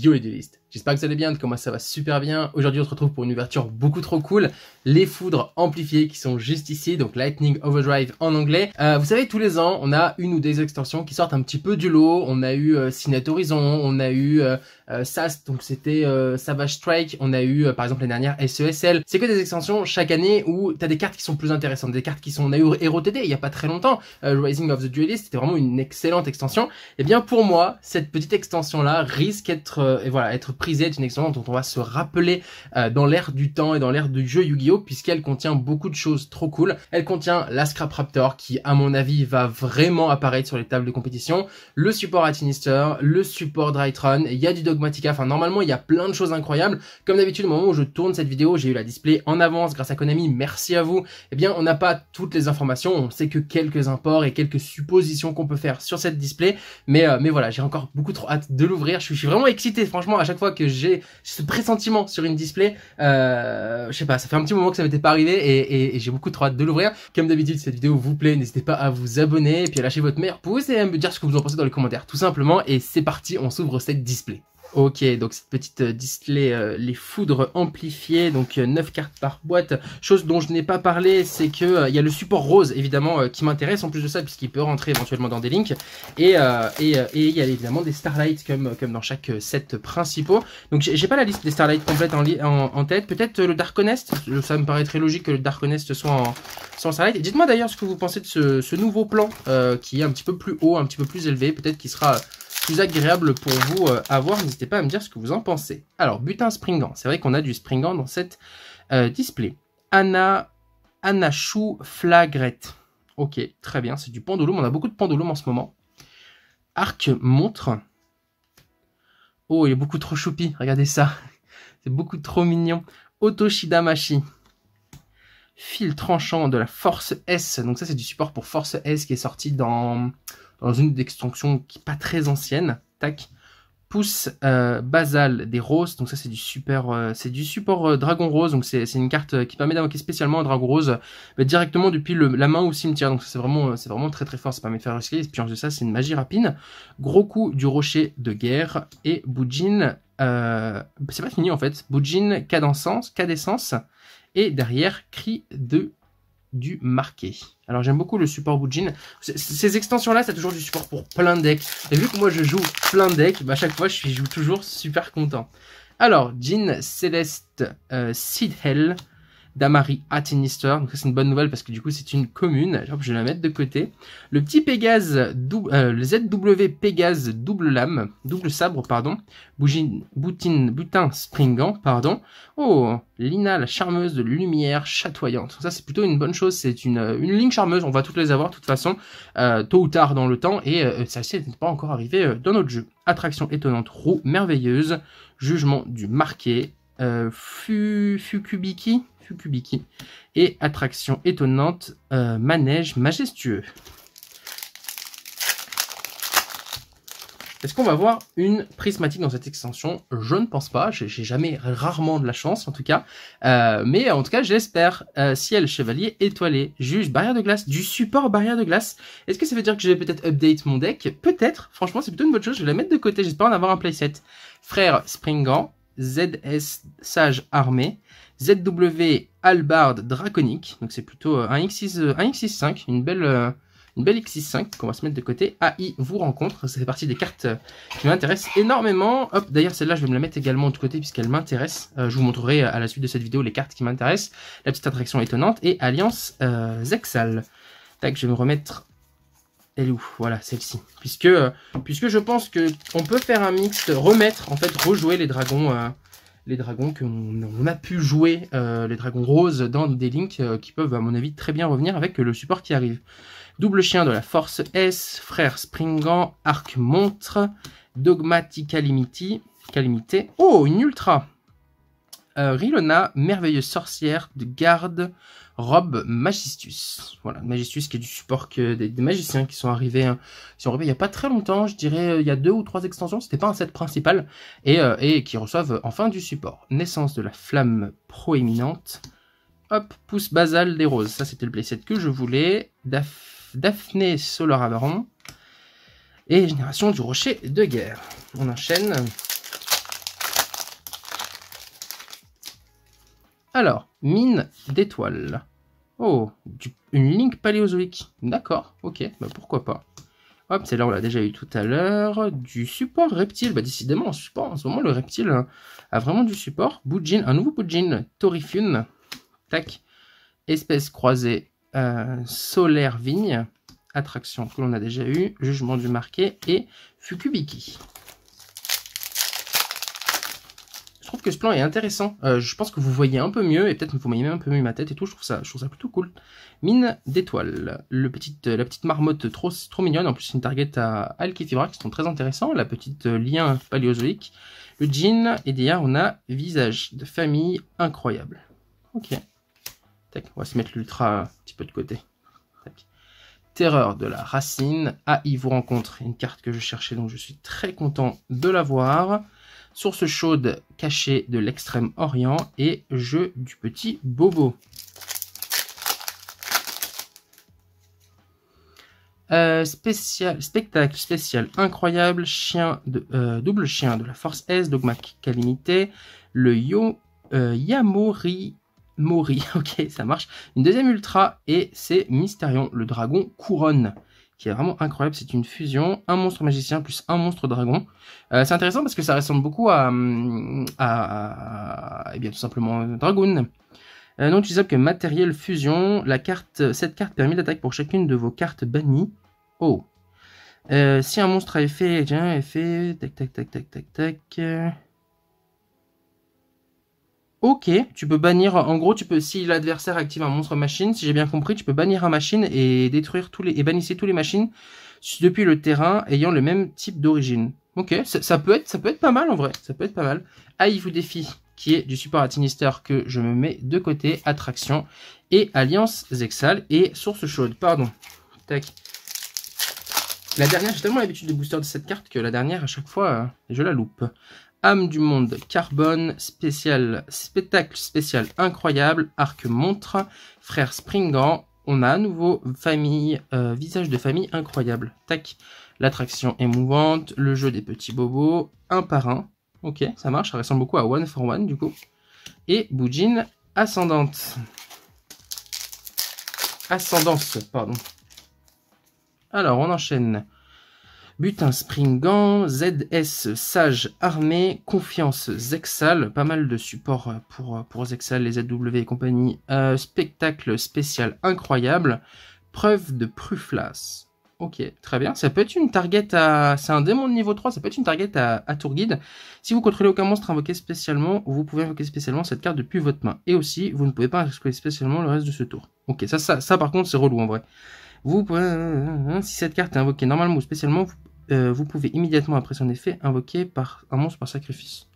Yo list j'espère que ça allez bien, Comment ça va super bien. Aujourd'hui on se retrouve pour une ouverture beaucoup trop cool, les foudres amplifiées qui sont juste ici, donc Lightning Overdrive en anglais. Euh, vous savez tous les ans on a une ou des extensions qui sortent un petit peu du lot, on a eu euh, Horizon, on a eu euh, SAS, euh, donc c'était euh, Savage Strike, on a eu euh, par exemple l'année dernière SESL. C'est que des extensions chaque année où t'as des cartes qui sont plus intéressantes, des cartes qui sont, on a eu TD il y a pas très longtemps, Rising of the Duelist, c'était vraiment une excellente extension. Et eh bien pour moi, cette petite extension là risque être, et voilà, être prisée une extension dont on va se rappeler dans l'ère du temps et dans l'ère du jeu Yu-Gi-Oh puisqu'elle contient beaucoup de choses trop cool. Elle contient la Scrap Raptor qui, à mon avis, va vraiment apparaître sur les tables de compétition, le support Atinister, le support Drytron, il y a du Enfin, normalement, il y a plein de choses incroyables. Comme d'habitude, au moment où je tourne cette vidéo, j'ai eu la display en avance grâce à Konami. Merci à vous. Eh bien, on n'a pas toutes les informations. On sait que quelques imports et quelques suppositions qu'on peut faire sur cette display. Mais, euh, mais voilà, j'ai encore beaucoup trop hâte de l'ouvrir. Je, suis, vraiment excité, franchement, à chaque fois que j'ai ce pressentiment sur une display. Euh, je sais pas, ça fait un petit moment que ça m'était pas arrivé et, j'ai beaucoup trop hâte de l'ouvrir. Comme d'habitude, si cette vidéo vous plaît, n'hésitez pas à vous abonner et puis à lâcher votre meilleur pouce et à me dire ce que vous en pensez dans les commentaires, tout simplement. Et c'est parti, on s'ouvre cette display. Ok, donc cette petite euh, display, euh, les foudres amplifiées, donc euh, 9 cartes par boîte. Chose dont je n'ai pas parlé, c'est que euh, il y a le support rose, évidemment, qui m'intéresse en plus de ça, puisqu'il peut rentrer éventuellement dans des links. Et il et, et y a évidemment des Starlights, comme, comme dans chaque set principaux. Donc j'ai pas la liste des Starlights complète en, en, en tête. Peut-être le Darkonest, ça me paraît très logique que le Darkonest soit en, soit en Starlight. Dites-moi d'ailleurs ce que vous pensez de ce, ce nouveau plan, qui est un petit peu plus haut, un petit peu plus élevé, peut-être qu'il sera plus agréable pour vous euh, à voir. N'hésitez pas à me dire ce que vous en pensez. Alors, butin springant. C'est vrai qu'on a du springant dans cette euh, display. Anna, Chou flagrette. Ok, très bien. C'est du pendulum. On a beaucoup de pendulum en ce moment. Arc montre. Oh, il est beaucoup trop choupi. Regardez ça. C'est beaucoup trop mignon. Otoshidamashi. Fil tranchant de la Force S. Donc ça, c'est du support pour Force S qui est sorti dans dans une extension qui n'est pas très ancienne. Tac. Pousse basal euh, basale des roses, donc ça c'est du super, euh, c'est du support euh, dragon rose, donc c'est une carte qui permet d'invoquer spécialement un dragon rose mais directement depuis le, la main au cimetière, donc c'est vraiment, c'est vraiment très très fort, ça permet de faire risquer, et puis en de ça c'est une magie rapide, gros coup du rocher de guerre, et Boujin, c'est pas fini en fait, Boujin cadence, cadescence, et derrière cri de du marqué. Alors j'aime beaucoup le support jean. Ces extensions-là, c'est toujours du support pour plein de decks. Et vu que moi je joue plein de decks, bah, à chaque fois je joue toujours super content. Alors, jean Céleste euh, hell d'Amari à Donc c'est une bonne nouvelle parce que du coup c'est une commune. je vais la mettre de côté. Le petit Pégase, euh, le ZW Pégase double lame, double sabre, pardon. bougie boutine, Boutin springant, pardon. Oh, Lina la charmeuse de lumière chatoyante. ça c'est plutôt une bonne chose, c'est une, euh, une, ligne charmeuse, on va toutes les avoir de toute façon, euh, tôt ou tard dans le temps, et ça ça n'est pas encore arrivé dans notre jeu. Attraction étonnante, roue merveilleuse, jugement du marqué, euh, Fukubiki, Fukubiki et attraction étonnante, euh, manège majestueux. Est-ce qu'on va voir une prismatique dans cette extension Je ne pense pas, j'ai jamais rarement de la chance en tout cas, euh, mais en tout cas j'espère. ciel, chevalier, étoilé, juge, barrière de glace, du support barrière de glace. Est-ce que ça veut dire que je vais peut-être update mon deck Peut-être, franchement c'est plutôt une bonne chose, je vais la mettre de côté, j'espère en avoir un playset. Frère Springant ZS Sage Armée, ZW Albard Draconique, donc c'est plutôt euh, un, X6, euh, un X65, une belle, euh, une belle X65 qu'on va se mettre de côté. AI vous rencontre, ça fait partie des cartes qui m'intéressent énormément. d'ailleurs celle-là je vais me la mettre également de côté puisqu'elle m'intéresse. je vous montrerai à la suite de cette vidéo les cartes qui m'intéressent, la petite attraction étonnante et Alliance euh, Zexal. Tac, je vais me remettre elle est où Voilà, celle-ci. Puisque, euh, puisque je pense que on peut faire un mix, remettre, en fait, rejouer les dragons, euh, les dragons qu'on on a pu jouer, euh, les dragons roses, dans des links qui peuvent, à mon avis, très bien revenir avec le support qui arrive. Double chien de la force S, frère Springan, arc montre, dogmatical limiti Oh, une ultra Rilona, merveilleuse sorcière de garde Robe Magistus. Voilà, Magistus qui est du support que des, magiciens qui sont arrivés, hein, qui sont il n'y a pas très longtemps, je dirais euh, il y a deux ou trois extensions, c'était pas un set principal, et, euh, et qui reçoivent enfin du support. Naissance de la flamme proéminente. Hop, pouce basal des roses, ça c'était le playset que je voulais. Daphné Solar Et génération du rocher de guerre. On enchaîne. Alors, mine d'étoiles. Oh, une ligne paléozoïque. D'accord, ok, bah pourquoi pas. Hop, c'est là on l'a déjà eu tout à l'heure. Du support reptile. Bah décidément, en support, en ce moment, le reptile hein, a vraiment du support. Boudjin, un nouveau Bujin, Torifune. Tac. Espèce croisée, euh, solaire vigne. Attraction que l'on a déjà eu. Jugement du marqué et Fukubiki. Je trouve que ce plan est intéressant. Euh, je pense que vous voyez un peu mieux, et peut-être vous voyez même un peu mieux ma tête et tout, je trouve ça, plutôt cool. Mine d'étoiles, le euh, la petite marmotte trop, trop mignonne, en plus une target à Alkifibra qui sont très intéressants, la petite euh, lien paléozoïque, le jean, et derrière on a visage de famille incroyable. Ok. on va se mettre l'ultra un petit peu de côté. Terreur de la racine, ah il vous rencontre, une carte que je cherchais donc je suis très content de la voir source chaude cachée de l'extrême-orient et jeu du petit bobo. Euh, spécial, spectacle spécial incroyable, chien de, euh, double chien de la force S, dogma calimité, le yo, euh, Yamori Mori, ok ça marche, une deuxième ultra et c'est Mysterion, le dragon couronne qui est vraiment incroyable. C'est une fusion, un monstre magicien plus un monstre dragon. Euh, c'est intéressant parce que ça ressemble beaucoup à, hum, à, eh bien tout simplement euh, Dragoon. Euh, non utilisable que matériel fusion. La carte, cette carte permet d'attaquer pour chacune de vos cartes bannies. Oh. Euh, si un monstre a effet, tiens, effet, tac, tac, tac, tac, tac, tac. Ok, tu peux bannir, en gros, tu peux, si l'adversaire active un monstre machine, si j'ai bien compris, tu peux bannir un machine et détruire tous les, et bannisser tous les machines depuis le terrain ayant le même type d'origine. Ok, ça, peut être, ça peut être pas mal en vrai, ça peut être pas mal. Aïe vous défie, qui est du support à Tinister que je me mets de côté, attraction et alliance Zexal et source chaude, pardon. Tac. La dernière, j'ai tellement l'habitude de booster de cette carte que la dernière, à chaque fois, euh, je la loupe. Âme du monde carbone, spécial, spectacle spécial incroyable, arc montre, frère springant, on a à nouveau famille, euh, visage de famille incroyable. Tac, l'attraction émouvante, le jeu des petits bobos, un par un. Ok, ça marche, ça ressemble beaucoup à One for One du coup. Et bougine ascendante. Ascendance, pardon. Alors, on enchaîne. Butin Springan, ZS Sage Armée, Confiance Zexal, pas mal de support pour, pour Zexal, les ZW et compagnie. Euh, spectacle spécial incroyable, preuve de Pruflas. Ok, très bien. Ça peut être une target à... C'est un démon de niveau 3, ça peut être une target à, tour guide. Si vous contrôlez aucun monstre invoqué spécialement, vous pouvez invoquer spécialement cette carte depuis votre main. Et aussi, vous ne pouvez pas invoquer spécialement le reste de ce tour. Ok, ça, ça, ça par contre, c'est relou en vrai. Vous, euh, euh, euh, si cette carte est invoquée normalement ou spécialement, vous, pouvez immédiatement après son effet invoquer par un monstre par sacrifice.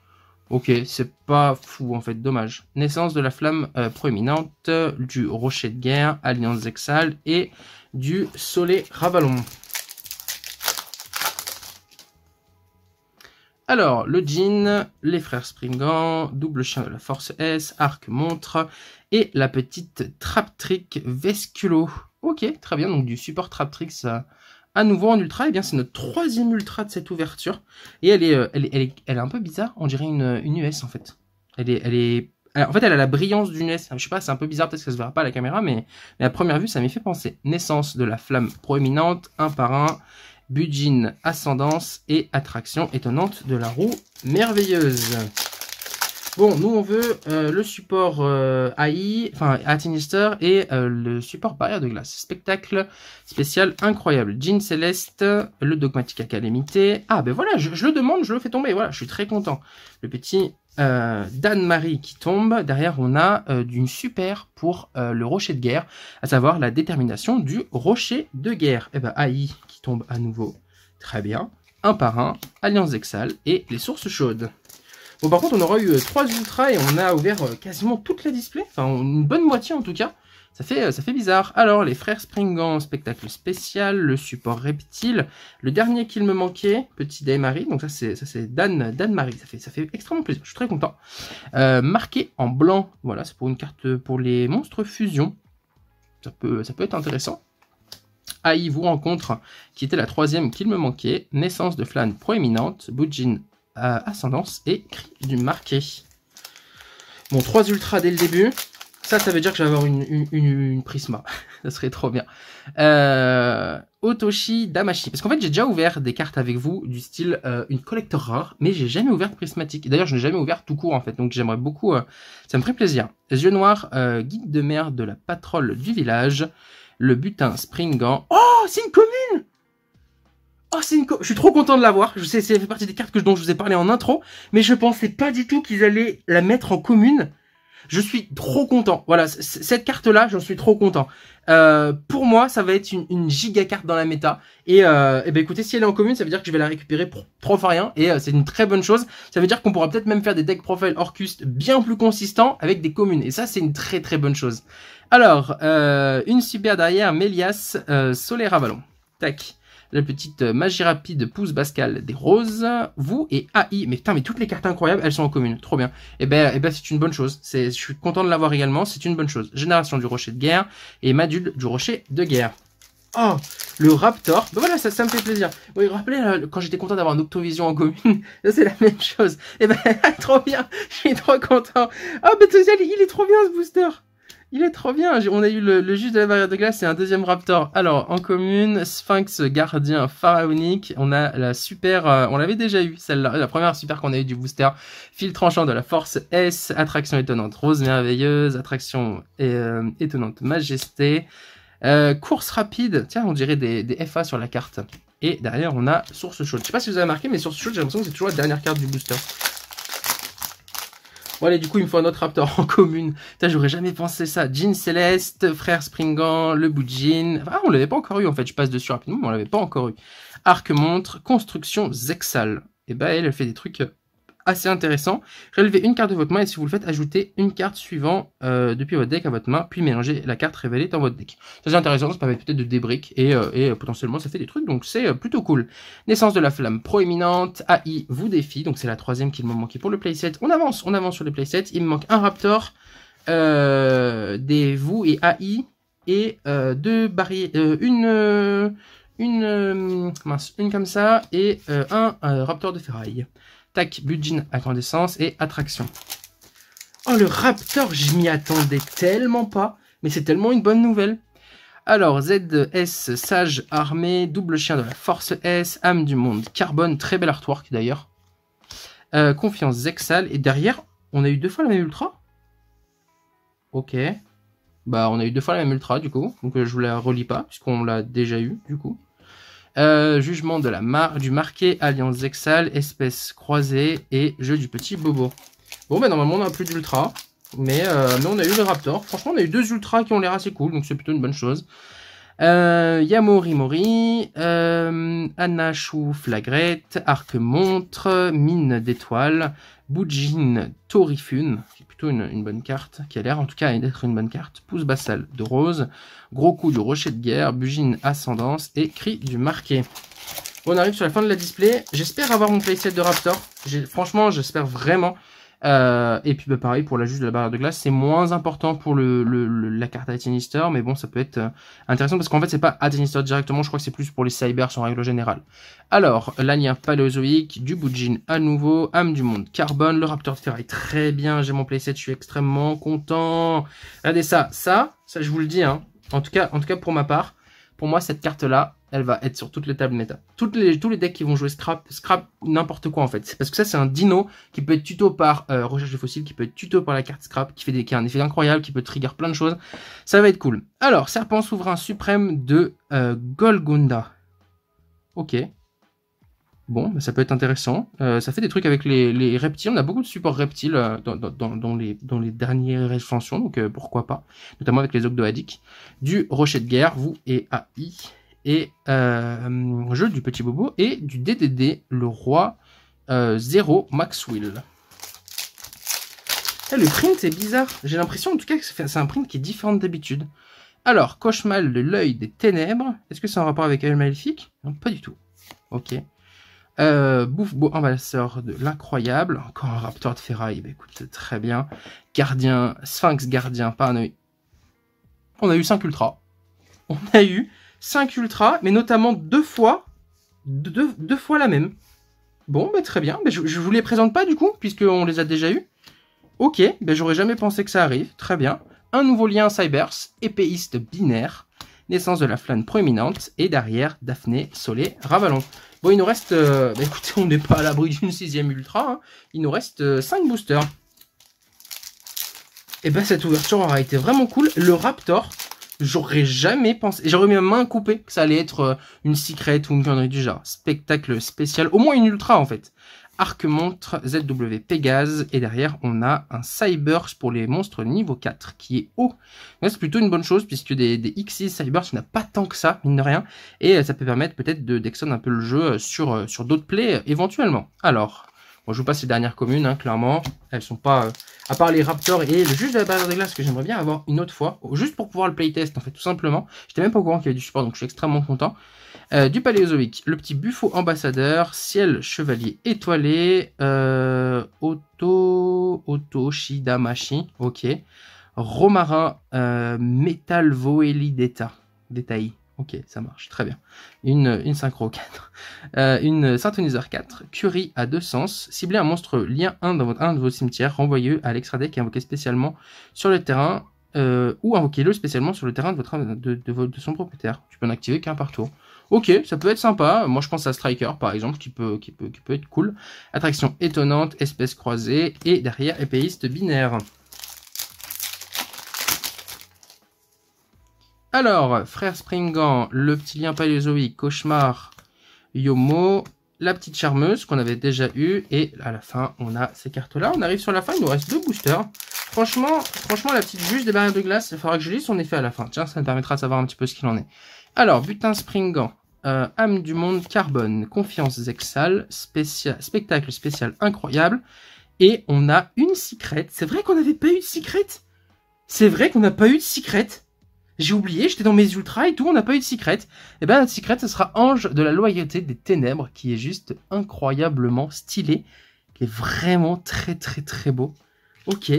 Ok, c'est pas fou en fait, dommage. Naissance de la flamme proéminente, du rocher de guerre, alliance Zexal et du soleil ravalon. Alors, le djinn, les frères Springan, double chien de la force S, arc montre et la petite trap Vesculo. Ok, très bien, donc du support Traptrix à, à nouveau en ultra, et eh bien c'est notre troisième ultra de cette ouverture, et euh, elle est, elle est, elle est, un peu bizarre, on dirait une, une US en fait. Elle est, elle est en fait, elle a la brillance d'une US, Je sais pas, c'est un peu bizarre, peut-être que ça se verra pas à la caméra, mais, la à première vue, ça m'est fait penser. Naissance de la flamme proéminente, un par un, budgine, ascendance et attraction étonnante de la roue merveilleuse. Bon, nous on veut euh, le support euh, AI, enfin Atinister et euh, le support barrière de glace. Spectacle spécial incroyable. Jean Céleste, le Dogmatic Académité. Ah ben voilà, je, le demande, je le fais tomber. Voilà, je suis très content. Le petit Dan-Marie qui tombe. Derrière, on a d'une super pour le rocher de guerre, à savoir la détermination du rocher de guerre. Et eh ben AI qui tombe à nouveau. Très bien. Un par un, Alliance Exal et les sources chaudes. Bon, par contre, on aura eu 3 euh, ultras et on a ouvert euh, quasiment toutes les display. Enfin, une bonne moitié en tout cas. Ça fait, euh, ça fait bizarre. Alors, les frères Springan, spectacle spécial, le support reptile, le dernier qu'il me manquait, petit Day Marie. Donc ça, c'est, ça, c'est Dan, Dan Marie. Ça fait, ça fait extrêmement plaisir. Je suis très content. marqué en blanc. Voilà, c'est pour une carte pour les monstres fusion. Ça peut, ça peut être intéressant. Aïe, vous rencontre, qui était la troisième qu'il me manquait. Naissance de Flan proéminente. Bujin Ascendance et Cri du Marqué. Bon, 3 ultras dès le début. Ça, ça veut dire que je vais avoir une, Prisma. ça serait trop bien. Euh, Otoshi Damashi. Parce qu'en fait, j'ai déjà ouvert des cartes avec vous du style euh, une collector rare, mais j'ai jamais ouvert prismatique. D'ailleurs, je n'ai jamais ouvert tout court, en fait. Donc, j'aimerais beaucoup... Euh, ça me ferait plaisir. Les yeux noirs, guide de mer de la patrole du village. Le butin Springan. Oh, c'est une Oh, c'est une Je suis trop content de l'avoir. Je sais, c'est fait partie des cartes que, dont je vous ai parlé en intro, mais je pensais pas du tout qu'ils allaient la mettre en commune. Je suis trop content. Voilà, cette carte-là, j'en suis trop content. Euh, pour moi, ça va être une, une giga carte dans la méta. Et, euh, eh ben écoutez, si elle est en commune, ça veut dire que je vais la récupérer pour prof à rien. Et euh, c'est une très bonne chose. Ça veut dire qu'on pourra peut-être même faire des decks profile Orcust bien plus consistants avec des communes. Et ça, c'est une très très bonne chose. Alors, euh, une super derrière, Mélias, Solaire Avalon. Tac la petite euh, magie rapide pousse bascal des roses, vous et AI. Mais putain, mais toutes les cartes incroyables, elles sont en commune. Trop bien. Et eh ben, et eh ben c'est une bonne chose. C'est, je suis content de l'avoir également. C'est une bonne chose. Génération du rocher de guerre et Madule du rocher de guerre. Oh, le Raptor. Ben voilà, ça, ça me fait plaisir. Vous vous rappelez, quand j'étais content d'avoir un Octovision en commune, c'est la même chose. Et eh ben, trop bien. Je suis trop content. Oh, ben, il est trop bien ce booster. Il est trop bien. On a eu le, le juge de la barrière de glace et un deuxième raptor. Alors, en commune, sphinx gardien pharaonique. On a la super... Euh, on l'avait déjà eu, celle-là. La première super qu'on a eu du booster. Fil tranchant de la force S. Attraction étonnante rose merveilleuse. Attraction euh, étonnante majesté. Euh, course rapide. Tiens, on dirait des, des FA sur la carte. Et derrière, on a Source Chaude. Je sais pas si vous avez marqué, mais Source Chaude, j'ai l'impression que c'est toujours la dernière carte du booster. Bon, allez, du coup, il me faut un autre Raptor en commune. Putain, j'aurais jamais pensé ça. Jean Céleste, Frère Springan, le jean Ah, on l'avait pas encore eu, en fait. Je passe dessus rapidement, mais on l'avait pas encore eu. Arc montre, construction Zexal. Et eh bah, ben, elle, elle fait des trucs euh, assez intéressant. Relevez une carte de votre main et si vous le faites, ajoutez une carte suivant euh, depuis votre deck à votre main, puis mélangez la carte révélée dans votre deck. Ça c'est intéressant, ça permet peut-être de débriquer et, euh, euh, potentiellement ça fait des trucs, donc c'est plutôt cool. Naissance de la flamme proéminente, AI vous défie, donc c'est la troisième qui me manqué pour le playset. On avance, on avance sur le playset, il me manque un Raptor, des vous et AI, et deux barrières, une... une mince, une comme ça et un raptor de ferraille. Tac, incandescence et attraction. Oh, le Raptor, je m'y attendais tellement pas, mais c'est tellement une bonne nouvelle. Alors, ZS, sage armé, double chien de la force S, âme du monde carbone, très bel artwork d'ailleurs. Euh, confiance Zexal, et derrière, on a eu deux fois la même ultra Ok. Bah, on a eu deux fois la même ultra du coup, donc euh, je vous la relis pas, puisqu'on l'a déjà eu du coup. Euh, jugement de la marque du marqué, alliance Zexal, espèce croisée et jeu du petit bobo. Bon, mais normalement, on n'a plus d'ultra. Euh, mais, on a eu le Raptor. Franchement, on a eu deux ultras qui ont l'air assez cool, donc c'est plutôt une bonne chose. Euh, Yamori Mori, Anachou Flagrette, Arc Montre, Mine d'étoiles, Bujin Torifune, une, bonne carte, qui a l'air en tout cas d'être une bonne carte. Pouce bassal de rose, gros coup du rocher de guerre, bugine ascendance et cri du marqué. On arrive sur la fin de la display. J'espère avoir mon playset de Raptor. Franchement, j'espère vraiment. Euh, et puis bah, pareil pour la juste de la barrière de glace, c'est moins important pour le, la carte Atinister, mais bon ça peut être euh, intéressant parce qu'en fait c'est pas Atinister directement, je crois que c'est plus pour les cybers en règle générale. Alors, l'Ania paléozoïque, du jean à nouveau, âme du monde carbone, le Raptor de ferraille très bien, j'ai mon playset, je suis extrêmement content. Regardez ça, ça, ça je vous le dis, hein. en, tout cas, en tout cas pour ma part, pour moi, cette carte-là, elle va être sur toutes les tables méta. Toutes les, tous les decks qui vont jouer scrap, scrap n'importe quoi en fait. Parce que ça, c'est un dino qui peut être tuto par euh, recherche de fossiles, qui peut être tuto par la carte scrap, qui fait des, qui a un effet incroyable, qui peut trigger plein de choses. Ça va être cool. Alors, serpent souverain suprême de euh, Golgonda. Ok. Bon, bah, ça peut être intéressant. Euh, ça fait des trucs avec les, reptiles. On a beaucoup de supports reptiles euh, dans, les, dernières extensions, donc euh, pourquoi pas. Notamment avec les Ogdoadiques. Du Rocher de Guerre, vous et AI. Et Jeu du Petit Bobo. Et du DDD, le Roi Zéro Maxwell. Eh, le print c'est bizarre. J'ai l'impression en tout cas que c'est un print qui est différent d'habitude. Alors, Cauchemar de l'œil des ténèbres. Est-ce que c'est en rapport avec elle Maléfique Non, pas du tout. Ok. Euh, Bouffe beau envahisseur de l'incroyable, encore un raptor de ferraille, bah, écoute, très bien. Gardien, Sphinx gardien, pas un On a eu 5 ultras. On a eu 5 ultras, mais notamment deux fois, deux, fois la même. Bon, bah, très bien, bah, je, ne vous les présente pas du coup, puisqu'on les a déjà eu, Ok, ben j'aurais jamais pensé que ça arrive, très bien. Un nouveau lien Cybers, épéiste binaire, naissance de la flâne proéminente, et derrière Daphné, Soleil, Ravalon. Bon, il nous reste... Euh, bah, écoutez, on n'est pas à l'abri d'une sixième ultra. Hein. Il nous reste 5 euh, boosters. Et eh ben, cette ouverture aura été vraiment cool. Le Raptor, j'aurais jamais pensé... J'aurais ma main coupée que ça allait être euh, une secret ou une connerie du genre. Spectacle spécial. Au moins une ultra, en fait arc-montre ZW Pégase. Et derrière, on a un Cybers pour les monstres niveau 4 qui est haut. c'est plutôt une bonne chose puisque des, X6 Cybers, n'a pas tant que ça, mine de rien. Et euh, ça peut permettre peut-être d'exonner un peu le jeu euh, sur, euh, sur d'autres plays éventuellement. Alors, je vous passe les dernières communes, hein, clairement. Elles sont pas... Euh, à part les Raptors et le juge de la base de glace que j'aimerais bien avoir une autre fois. Juste pour pouvoir le playtest, en fait, tout simplement. J'étais même pas au courant qu'il y avait du support, donc je suis extrêmement content. Euh, du Paléozoïque, le petit buffo ambassadeur, ciel chevalier étoilé, auto euh, Oto... Oto Shidamashi, ok. Romarin, Metal voeli d'état. Détaillé. Ok, ça marche, très bien. Une, synchro 4. Euh, une synthoniseur 4. Curie à deux sens. Ciblez un monstre lien 1 dans votre, un de vos cimetières. Renvoyez-le à l'extra deck et spécialement sur le terrain. Euh, ou invoquez-le spécialement sur le terrain de, votre, son propriétaire. Tu peux en activer qu'un par tour. Ok, ça peut être sympa. Moi, je pense à Striker, par exemple, qui peut, qui peut être cool. Attraction étonnante, espèce croisée, et derrière, épéiste binaire. Alors, frère Springan, le petit lien paléozoïque, cauchemar, Yomo, la petite charmeuse qu'on avait déjà eue. Et à la fin, on a ces cartes-là. On arrive sur la fin, il nous reste deux boosters. Franchement, franchement, la petite juge des barrières de glace, il faudra que je lise son effet à la fin. Tiens, ça me permettra de savoir un petit peu ce qu'il en est. Alors, butin Springan, euh, âme du monde carbone, confiance Zexal, spectacle spécial incroyable. Et on a une secrète. C'est vrai qu'on n'avait pas eu de secrète C'est vrai qu'on n'a pas eu de secrète j'ai oublié, j'étais dans mes ultras et tout, on n'a pas eu de secret. Et eh ben notre secret, ce sera Ange de la loyauté des ténèbres, qui est juste incroyablement stylé, qui est vraiment très très très beau. Ok.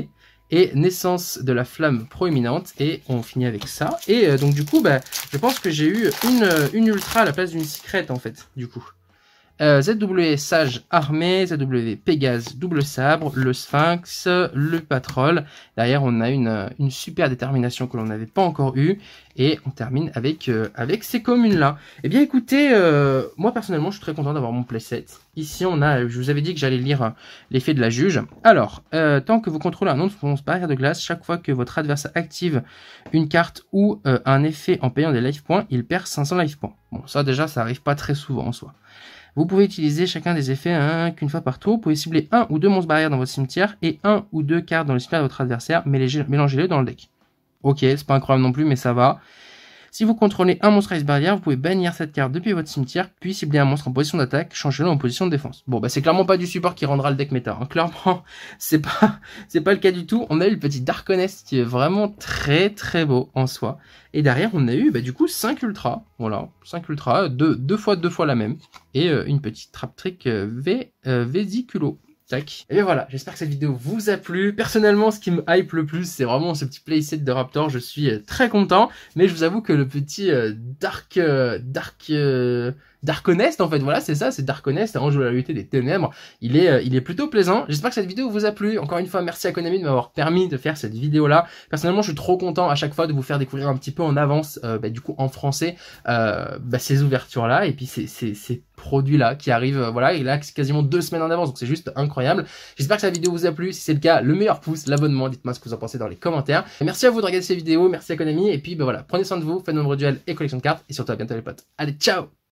Et naissance de la flamme proéminente. Et on finit avec ça. Et euh, donc du coup, bah, je pense que j'ai eu une, euh, une ultra à la place d'une secrète en fait, du coup. Euh, ZW Sage armée, ZW Pégase Double Sabre, le Sphinx, le Patrol. Derrière, on a une, super détermination que l'on n'avait pas encore eue. Et on termine avec, euh, avec ces communes-là. Eh bien, écoutez, euh, moi personnellement, je suis très content d'avoir mon playset. Ici, on a, je vous avais dit que j'allais lire l'effet de la juge. Alors, tant que vous contrôlez un nom de barrière de glace, chaque fois que votre adversaire active une carte ou un effet en payant des life points, il perd 500 life points. Bon, ça déjà, ça arrive pas très souvent en soi. Vous pouvez utiliser chacun des effets qu'une fois par tour. Vous pouvez cibler un ou deux monstres barrières dans votre cimetière et un ou deux cartes dans le cimetière de votre adversaire. mélangez les dans le deck. Ok, c'est pas incroyable non plus, mais ça va. Si vous contrôlez un monstre ice barrière, vous pouvez bannir cette carte depuis votre cimetière, puis cibler un monstre en position d'attaque, changez le en position de défense. Bon, bah c'est clairement pas du support qui rendra le deck méta. Hein. Clairement, c'est pas, c'est pas le cas du tout. On a eu le petit Darkness qui est vraiment très très beau en soi. Et derrière, on a eu bah, du coup 5 Ultra. Voilà, 5 Ultra, deux, deux fois deux fois la même. Et euh, une petite trap trick euh, vésiculo. Euh, et bien voilà, j'espère que cette vidéo vous a plu. Personnellement, ce qui me hype le plus, c'est vraiment ce petit playset de Raptor. Je suis euh, très content, mais je vous avoue que le petit euh, Dark... Euh, dark... Darkonest en fait, voilà, c'est ça, c'est Darkonest, un jeu de la lutte des ténèbres. Il est, euh, il est plutôt plaisant. J'espère que cette vidéo vous a plu. Encore une fois, merci à Konami de m'avoir permis de faire cette vidéo là. Personnellement, je suis trop content à chaque fois de vous faire découvrir un petit peu en avance, euh, bah, du coup en français, euh, bah, ces ouvertures là et puis ces, ces, produits là qui arrivent, euh, voilà, et là quasiment deux semaines en avance, donc c'est juste incroyable. J'espère que cette vidéo vous a plu. Si c'est le cas, le meilleur pouce, l'abonnement, dites-moi ce que vous en pensez dans les commentaires. merci à vous de regarder ces vidéos, merci à Konami et puis bah, voilà, prenez soin de vous, faites nombreux duels et collection de cartes et surtout à bientôt les potes. Allez, ciao